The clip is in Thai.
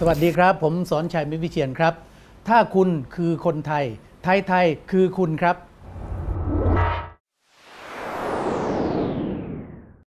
สวัสดีครับ ผมสอนชัยมิวิเชียนครับ ถ้าคุณคือคนไทย ไทยไทยคือคุณครับ